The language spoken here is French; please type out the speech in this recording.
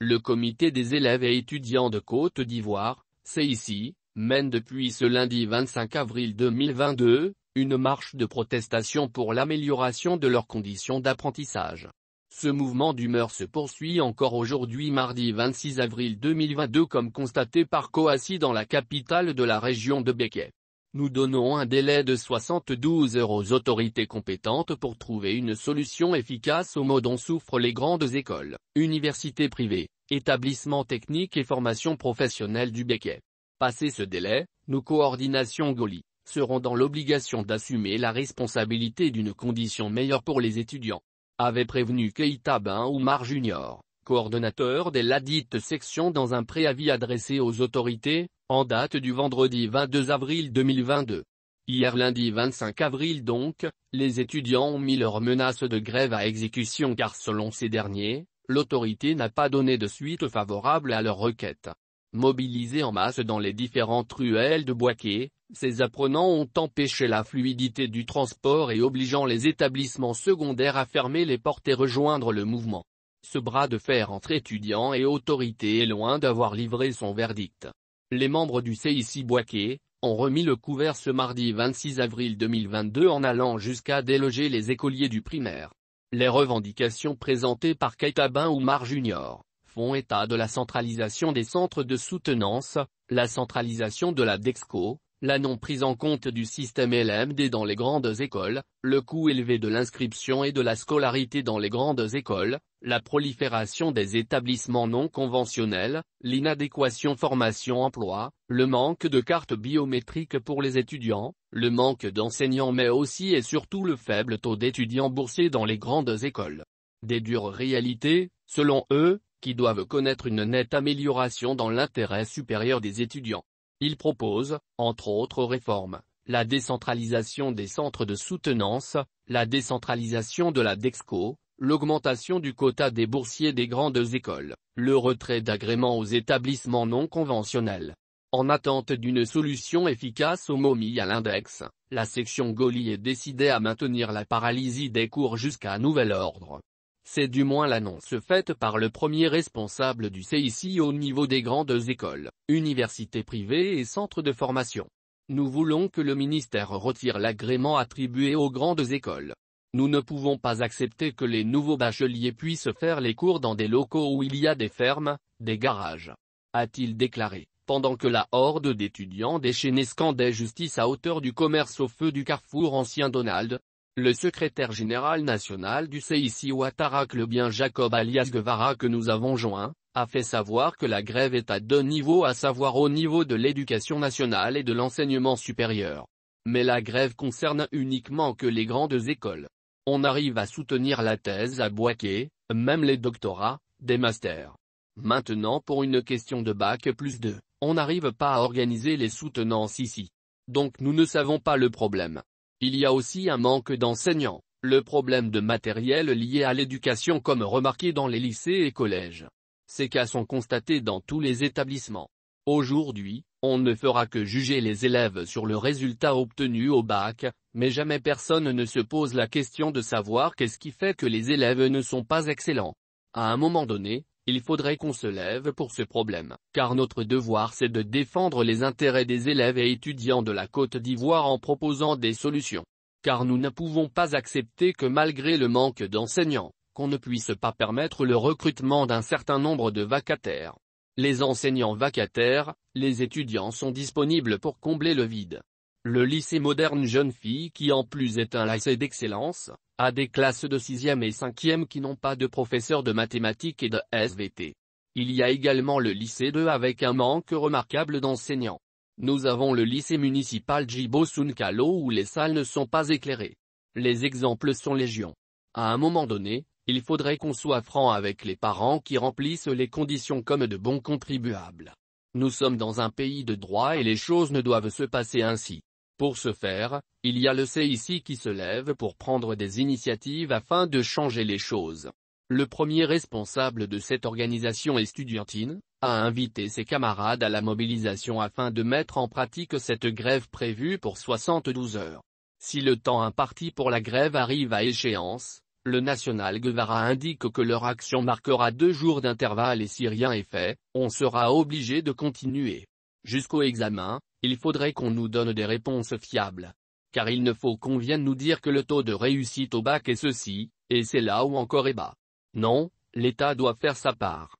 Le comité des élèves et étudiants de Côte d'Ivoire, CICI, mène depuis ce lundi 25 avril 2022, une marche de protestation pour l'amélioration de leurs conditions d'apprentissage. Ce mouvement d'humeur se poursuit encore aujourd'hui mardi 26 avril 2022 comme constaté par Coassi dans la capitale de la région de Béquet. Nous donnons un délai de 72 heures aux autorités compétentes pour trouver une solution efficace au maux dont souffrent les grandes écoles, universités privées, établissements techniques et formations professionnelles du Béquet. Passé ce délai, nos coordinations Goli seront dans l'obligation d'assumer la responsabilité d'une condition meilleure pour les étudiants. Avait prévenu Keita Bain ou Mar Junior coordonnateur des ladites sections dans un préavis adressé aux autorités, en date du vendredi 22 avril 2022. Hier lundi 25 avril donc, les étudiants ont mis leur menace de grève à exécution car selon ces derniers, l'autorité n'a pas donné de suite favorable à leur requête. Mobilisés en masse dans les différentes ruelles de Boisquet, ces apprenants ont empêché la fluidité du transport et obligeant les établissements secondaires à fermer les portes et rejoindre le mouvement. Ce bras de fer entre étudiants et autorités est loin d'avoir livré son verdict. Les membres du CIC Boaké ont remis le couvert ce mardi 26 avril 2022 en allant jusqu'à déloger les écoliers du primaire. Les revendications présentées par Kaitabin Oumar Junior, font état de la centralisation des centres de soutenance, la centralisation de la DEXCO, la non-prise en compte du système LMD dans les grandes écoles, le coût élevé de l'inscription et de la scolarité dans les grandes écoles, la prolifération des établissements non conventionnels, l'inadéquation formation-emploi, le manque de cartes biométriques pour les étudiants, le manque d'enseignants mais aussi et surtout le faible taux d'étudiants boursiers dans les grandes écoles. Des dures réalités, selon eux, qui doivent connaître une nette amélioration dans l'intérêt supérieur des étudiants. Il propose, entre autres réformes, la décentralisation des centres de soutenance, la décentralisation de la DEXCO, l'augmentation du quota des boursiers des grandes écoles, le retrait d'agréments aux établissements non conventionnels. En attente d'une solution efficace aux momies à l'index, la section Goli est décidée à maintenir la paralysie des cours jusqu'à nouvel ordre. C'est du moins l'annonce faite par le premier responsable du CICI au niveau des grandes écoles, universités privées et centres de formation. Nous voulons que le ministère retire l'agrément attribué aux grandes écoles. Nous ne pouvons pas accepter que les nouveaux bacheliers puissent faire les cours dans des locaux où il y a des fermes, des garages. A-t-il déclaré, pendant que la horde d'étudiants déchaînés scandait justice à hauteur du commerce au feu du carrefour ancien Donald, le secrétaire général national du CIC Ouattara le bien Jacob alias Guevara que nous avons joint, a fait savoir que la grève est à deux niveaux à savoir au niveau de l'éducation nationale et de l'enseignement supérieur. Mais la grève concerne uniquement que les grandes écoles. On arrive à soutenir la thèse à Boaké, même les doctorats, des masters. Maintenant pour une question de bac plus 2, on n'arrive pas à organiser les soutenances ici. Donc nous ne savons pas le problème. Il y a aussi un manque d'enseignants, le problème de matériel lié à l'éducation comme remarqué dans les lycées et collèges. Ces cas sont constatés dans tous les établissements. Aujourd'hui, on ne fera que juger les élèves sur le résultat obtenu au bac, mais jamais personne ne se pose la question de savoir qu'est-ce qui fait que les élèves ne sont pas excellents. À un moment donné, il faudrait qu'on se lève pour ce problème, car notre devoir c'est de défendre les intérêts des élèves et étudiants de la Côte d'Ivoire en proposant des solutions. Car nous ne pouvons pas accepter que malgré le manque d'enseignants, qu'on ne puisse pas permettre le recrutement d'un certain nombre de vacataires. Les enseignants vacataires, les étudiants sont disponibles pour combler le vide. Le lycée moderne jeune fille qui en plus est un lycée d'excellence, a des classes de 6e et 5e qui n'ont pas de professeur de mathématiques et de SVT. Il y a également le lycée 2 avec un manque remarquable d'enseignants. Nous avons le lycée municipal Djibo Sunkalo où les salles ne sont pas éclairées. Les exemples sont légions. À un moment donné, il faudrait qu'on soit franc avec les parents qui remplissent les conditions comme de bons contribuables. Nous sommes dans un pays de droit et les choses ne doivent se passer ainsi. Pour ce faire, il y a le CIC qui se lève pour prendre des initiatives afin de changer les choses. Le premier responsable de cette organisation estudiantine, a invité ses camarades à la mobilisation afin de mettre en pratique cette grève prévue pour 72 heures. Si le temps imparti pour la grève arrive à échéance, le National Guevara indique que leur action marquera deux jours d'intervalle et si rien est fait, on sera obligé de continuer. Jusqu'au examen, il faudrait qu'on nous donne des réponses fiables. Car il ne faut qu'on vienne nous dire que le taux de réussite au bac est ceci, et c'est là où encore est bas. Non, l'État doit faire sa part.